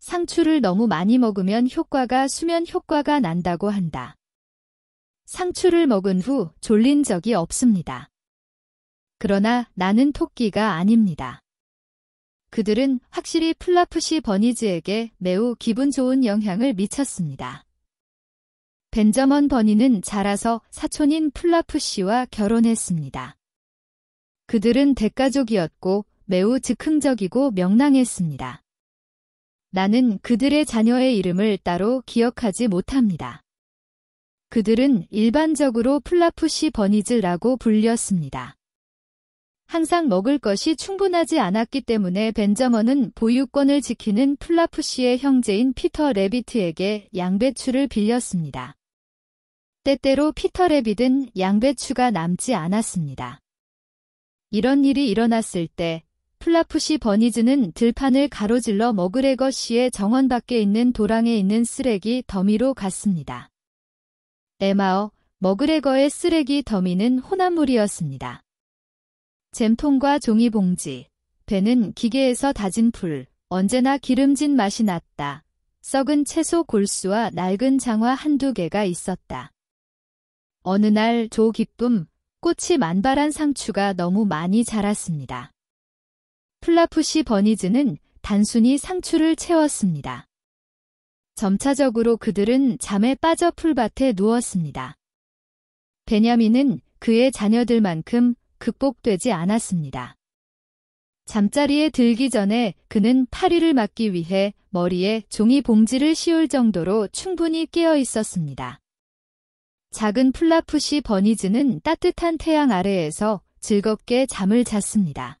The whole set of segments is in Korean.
상추를 너무 많이 먹으면 효과가 수면 효과가 난다고 한다. 상추를 먹은 후 졸린 적이 없습니다. 그러나 나는 토끼가 아닙니다. 그들은 확실히 플라푸시 버니즈에게 매우 기분 좋은 영향을 미쳤습니다. 벤저먼 버니는 자라서 사촌인 플라푸시와 결혼했습니다. 그들은 대가족이었고 매우 즉흥적이고 명랑했습니다. 나는 그들의 자녀의 이름을 따로 기억하지 못합니다. 그들은 일반적으로 플라푸시 버니즈라고 불렸습니다. 항상 먹을 것이 충분하지 않았기 때문에 벤저먼은 보유권을 지키는 플라푸시의 형제인 피터 레비트에게 양배추를 빌렸습니다. 때때로 피터 레비든 양배추가 남지 않았습니다. 이런 일이 일어났을 때 플라푸시 버니즈는 들판을 가로질러 머그레거 씨의 정원 밖에 있는 도랑에 있는 쓰레기 더미로 갔습니다. 에마어, 머그레거의 쓰레기 더미는 혼합물이었습니다. 잼통과 종이봉지, 배는 기계에서 다진 풀, 언제나 기름진 맛이 났다. 썩은 채소 골수와 낡은 장화 한두 개가 있었다. 어느 날조 기쁨, 꽃이 만발한 상추가 너무 많이 자랐습니다. 플라푸시 버니즈는 단순히 상추를 채웠습니다. 점차적으로 그들은 잠에 빠져 풀밭에 누웠습니다. 베냐민은 그의 자녀들만큼 극복되지 않았습니다. 잠자리에 들기 전에 그는 파리를 막기 위해 머리에 종이 봉지를 씌울 정도로 충분히 깨어 있었습니다. 작은 플라푸시 버니즈는 따뜻한 태양 아래에서 즐겁게 잠을 잤습니다.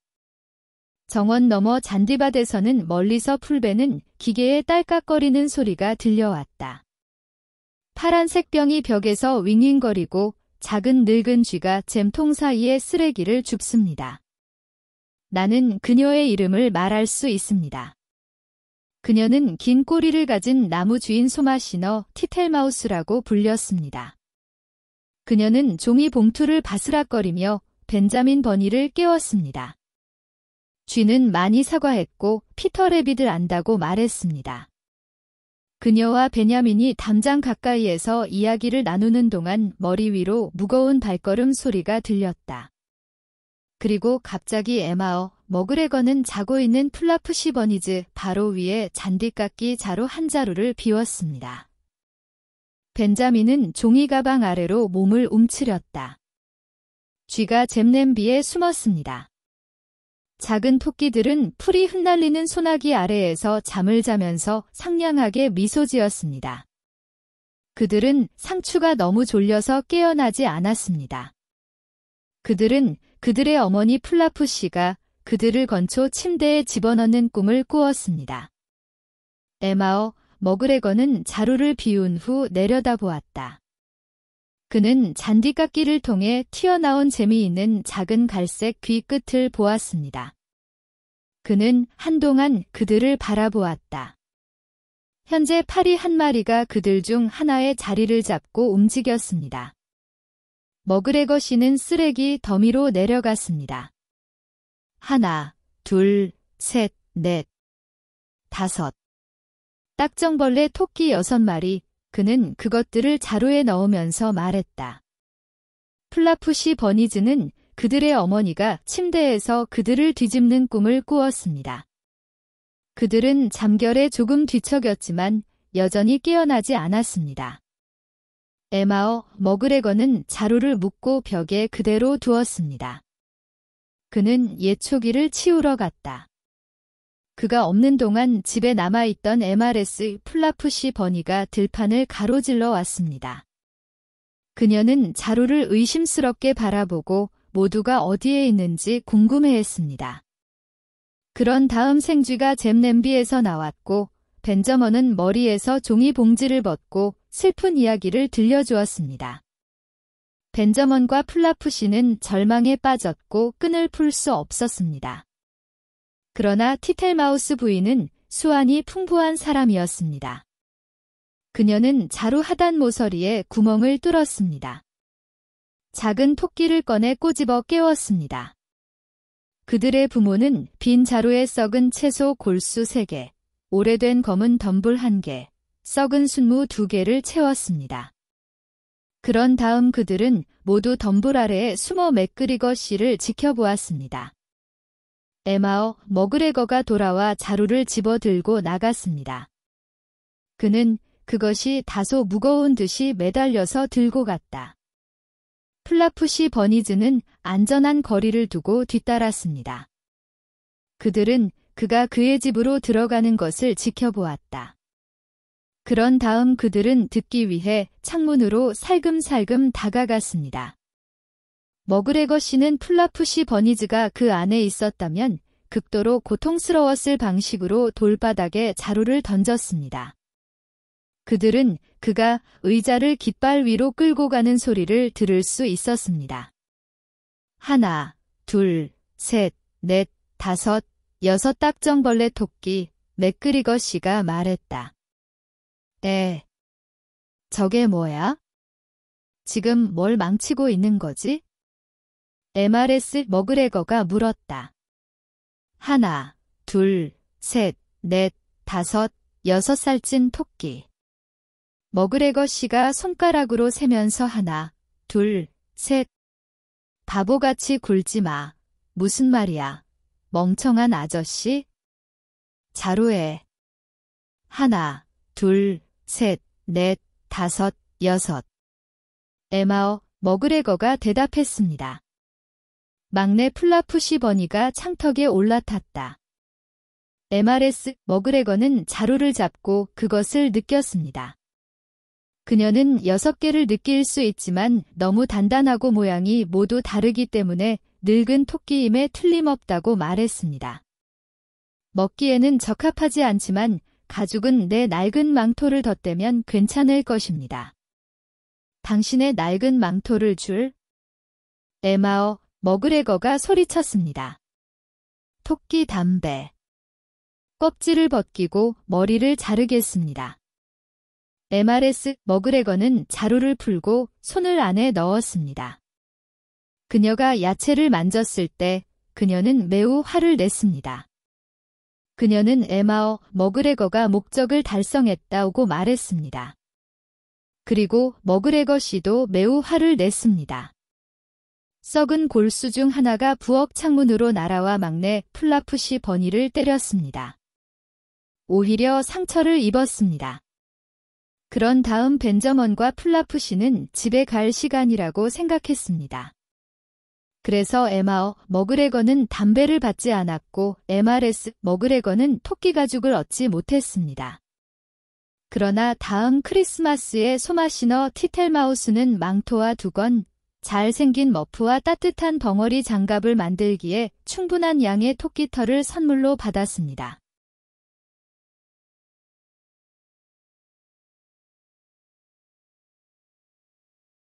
정원 너머 잔디밭에서는 멀리서 풀베는 기계에 딸깍거리는 소리가 들려왔다. 파란색 병이 벽에서 윙윙거리고 작은 늙은 쥐가 잼통 사이에 쓰레기를 줍습니다. 나는 그녀의 이름을 말할 수 있습니다. 그녀는 긴 꼬리를 가진 나무 주인 소마시너 티텔마우스라고 불렸습니다. 그녀는 종이 봉투를 바스락거리며 벤자민 버니를 깨웠습니다. 쥐는 많이 사과했고 피터 레빗을 안다고 말했습니다. 그녀와 베냐민이 담장 가까이에서 이야기를 나누는 동안 머리 위로 무거운 발걸음 소리가 들렸다. 그리고 갑자기 에마어, 머그레거는 자고 있는 플라프시 버니즈 바로 위에 잔디깎기 자루 한 자루를 비웠습니다. 벤자민은 종이가방 아래로 몸을 움츠렸다. 쥐가 잼냄비에 숨었습니다. 작은 토끼들은 풀이 흩날리는 소나기 아래에서 잠을 자면서 상냥하게 미소 지었습니다. 그들은 상추가 너무 졸려서 깨어나지 않았습니다. 그들은 그들의 어머니 플라프 씨가 그들을 건초 침대에 집어넣는 꿈을 꾸었습니다. 에마어 머그레거는 자루를 비운 후 내려다보았다. 그는 잔디깎기를 통해 튀어나온 재미있는 작은 갈색 귀 끝을 보았습니다. 그는 한동안 그들을 바라보았다. 현재 파리 한 마리가 그들 중 하나의 자리를 잡고 움직였습니다. 머그레거 씨는 쓰레기 더미로 내려갔습니다. 하나, 둘, 셋, 넷, 다섯. 딱정벌레 토끼 여섯 마리, 그는 그것들을 자루에 넣으면서 말했다. 플라푸시 버니즈는 그들의 어머니가 침대에서 그들을 뒤집는 꿈을 꾸었습니다. 그들은 잠결에 조금 뒤척였지만 여전히 깨어나지 않았습니다. 에마어 머그레거는 자루를 묶고 벽에 그대로 두었습니다. 그는 예초기를 치우러 갔다. 그가 없는 동안 집에 남아있던 MRS 플라푸시 버니가 들판을 가로질러 왔습니다. 그녀는 자루를 의심스럽게 바라보고 모두가 어디에 있는지 궁금해했습니다. 그런 다음 생쥐가 잼 냄비에서 나왔고 벤저먼은 머리에서 종이 봉지를 벗고 슬픈 이야기를 들려주었습니다. 벤저먼과 플라푸시는 절망에 빠졌고 끈을 풀 수 없었습니다. 그러나 티텔마우스 부인은 수완이 풍부한 사람이었습니다. 그녀는 자루 하단 모서리에 구멍을 뚫었습니다. 작은 토끼를 꺼내 꼬집어 깨웠습니다. 그들의 부모는 빈 자루에 썩은 채소 골수 3개, 오래된 검은 덤불 1개, 썩은 순무 2개를 채웠습니다. 그런 다음 그들은 모두 덤불 아래에 숨어 맥그리거 씨를 지켜보았습니다. 에마어 머그레거가 돌아와 자루를 집어들고 나갔습니다. 그는 그것이 다소 무거운 듯이 매달려서 들고 갔다. 플라푸시 버니즈는 안전한 거리를 두고 뒤따랐습니다. 그들은 그가 그의 집으로 들어가는 것을 지켜보았다. 그런 다음 그들은 듣기 위해 창문으로 살금살금 다가갔습니다. 머그레거 씨는 플라푸시 버니즈가 그 안에 있었다면 극도로 고통스러웠을 방식으로 돌바닥에 자루를 던졌습니다. 그들은 그가 의자를 깃발 위로 끌고 가는 소리를 들을 수 있었습니다. 하나, 둘, 셋, 넷, 다섯, 여섯 딱정벌레 토끼 맥그리거 씨가 말했다. 에. 네. 저게 뭐야? 지금 뭘 망치고 있는 거지? MRS 머그레거가 물었다. 하나, 둘, 셋, 넷, 다섯, 여섯 살찐 토끼. 머그레거 씨가 손가락으로 세면서 하나, 둘, 셋. 바보같이 굴지 마. 무슨 말이야. 멍청한 아저씨. 자루에. 하나, 둘, 셋, 넷, 다섯, 여섯. 에마어, 머그레거가 대답했습니다. 막내 플라푸시 버니가 창턱에 올라탔다. MRS 머그레거는 자루를 잡고 그것을 느꼈습니다. 그녀는 여섯 개를 느낄 수 있지만 너무 단단하고 모양이 모두 다르기 때문에 늙은 토끼임에 틀림없다고 말했습니다. 먹기에는 적합하지 않지만 가죽은 내 낡은 망토를 덧대면 괜찮을 것입니다. 당신의 낡은 망토를 줄 에마어 머그레거가 소리쳤습니다. 토끼 담배. 껍질을 벗기고 머리를 자르겠습니다. MRS 머그레거는 자루를 풀고 손을 안에 넣었습니다. 그녀가 야채를 만졌을 때 그녀는 매우 화를 냈습니다. 그녀는 에마어 머그레거가 목적을 달성했다고 말했습니다. 그리고 머그레거 씨도 매우 화를 냈습니다. 썩은 골수 중 하나가 부엌 창문으로 날아와 막내 플라푸시 버니를 때렸습니다. 오히려 상처를 입었습니다. 그런 다음 벤저먼과 플라푸시는 집에 갈 시간이라고 생각했습니다. 그래서 에마어 머그레거는 담배를 받지 않았고 MRS 머그레거는 토끼 가죽을 얻지 못했습니다. 그러나 다음 크리스마스에 소마시너 티텔마우스는 망토와 두건 잘생긴 머프와 따뜻한 덩어리 장갑을 만들기에 충분한 양의 토끼털을 선물로 받았습니다.